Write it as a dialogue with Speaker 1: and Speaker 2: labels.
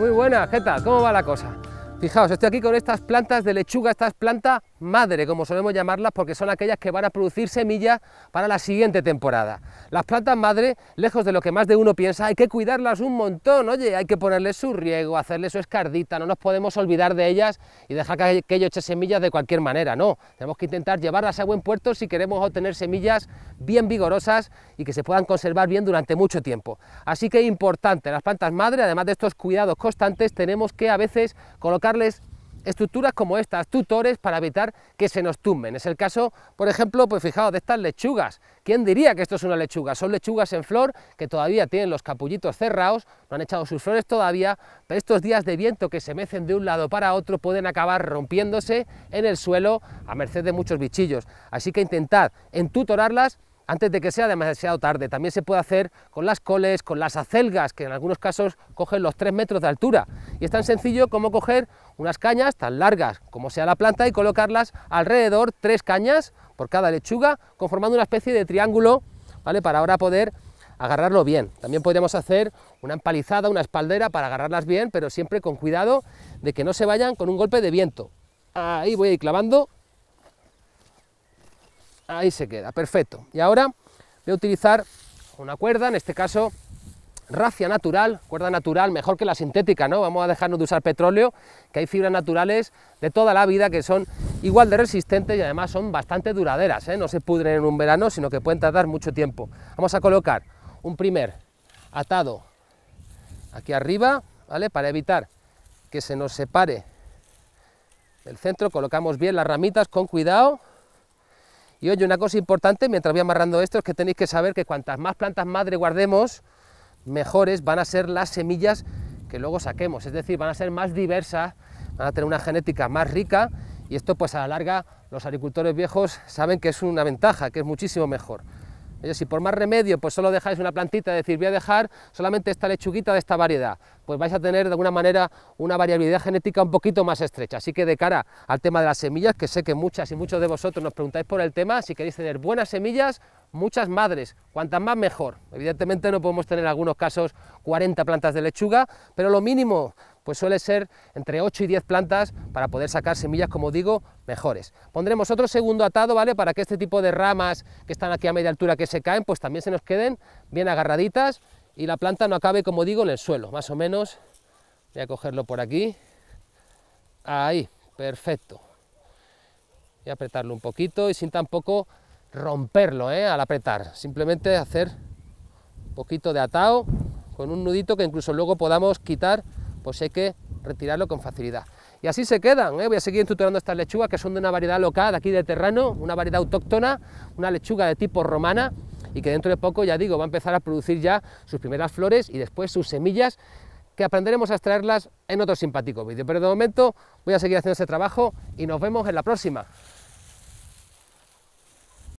Speaker 1: Muy buena, tal? ¿cómo va la cosa? Fijaos, estoy aquí con estas plantas de lechuga, estas plantas madre, como solemos llamarlas, porque son aquellas que van a producir semillas para la siguiente temporada. Las plantas madre, lejos de lo que más de uno piensa, hay que cuidarlas un montón, oye, hay que ponerle su riego, hacerle su escardita, no nos podemos olvidar de ellas y dejar que ellos eche semillas de cualquier manera, no. Tenemos que intentar llevarlas a buen puerto si queremos obtener semillas bien vigorosas y que se puedan conservar bien durante mucho tiempo. Así que es importante, las plantas madre, además de estos cuidados constantes, tenemos que a veces colocar estructuras como estas, tutores para evitar que se nos tumben. Es el caso, por ejemplo, pues fijaos, de estas lechugas. ¿Quién diría que esto es una lechuga? Son lechugas en flor que todavía tienen los capullitos cerrados, no han echado sus flores todavía, pero estos días de viento que se mecen de un lado para otro pueden acabar rompiéndose en el suelo a merced de muchos bichillos. Así que intentad entutorarlas antes de que sea demasiado tarde. También se puede hacer con las coles, con las acelgas, que en algunos casos cogen los 3 metros de altura. Y es tan sencillo como coger unas cañas tan largas como sea la planta y colocarlas alrededor, tres cañas por cada lechuga, conformando una especie de triángulo, ¿vale? Para ahora poder agarrarlo bien. También podríamos hacer una empalizada, una espaldera para agarrarlas bien, pero siempre con cuidado de que no se vayan con un golpe de viento. Ahí voy a ir clavando Ahí se queda, perfecto. Y ahora voy a utilizar una cuerda, en este caso racia natural, cuerda natural, mejor que la sintética, ¿no? Vamos a dejarnos de usar petróleo, que hay fibras naturales de toda la vida que son igual de resistentes y además son bastante duraderas, ¿eh? no se pudren en un verano, sino que pueden tardar mucho tiempo. Vamos a colocar un primer atado aquí arriba, ¿vale? Para evitar que se nos separe del centro, colocamos bien las ramitas con cuidado, y oye, una cosa importante, mientras voy amarrando esto, es que tenéis que saber que cuantas más plantas madre guardemos, mejores van a ser las semillas que luego saquemos. Es decir, van a ser más diversas, van a tener una genética más rica y esto pues a la larga los agricultores viejos saben que es una ventaja, que es muchísimo mejor si por más remedio, pues solo dejáis una plantita, es decir, voy a dejar solamente esta lechuguita de esta variedad, pues vais a tener de alguna manera una variabilidad genética un poquito más estrecha. Así que de cara al tema de las semillas, que sé que muchas y muchos de vosotros nos preguntáis por el tema, si queréis tener buenas semillas, muchas madres, cuantas más mejor. Evidentemente no podemos tener en algunos casos 40 plantas de lechuga, pero lo mínimo pues suele ser entre 8 y 10 plantas para poder sacar semillas, como digo, mejores. Pondremos otro segundo atado, ¿vale? Para que este tipo de ramas que están aquí a media altura que se caen, pues también se nos queden bien agarraditas y la planta no acabe, como digo, en el suelo, más o menos. Voy a cogerlo por aquí. Ahí, perfecto. Y apretarlo un poquito y sin tampoco romperlo ¿eh? al apretar, simplemente hacer un poquito de atado con un nudito que incluso luego podamos quitar pues hay que retirarlo con facilidad. Y así se quedan, ¿eh? voy a seguir tutorando estas lechugas que son de una variedad local aquí de Terrano, una variedad autóctona, una lechuga de tipo romana y que dentro de poco, ya digo, va a empezar a producir ya sus primeras flores y después sus semillas que aprenderemos a extraerlas en otro simpático vídeo. Pero de momento voy a seguir haciendo ese trabajo y nos vemos en la próxima.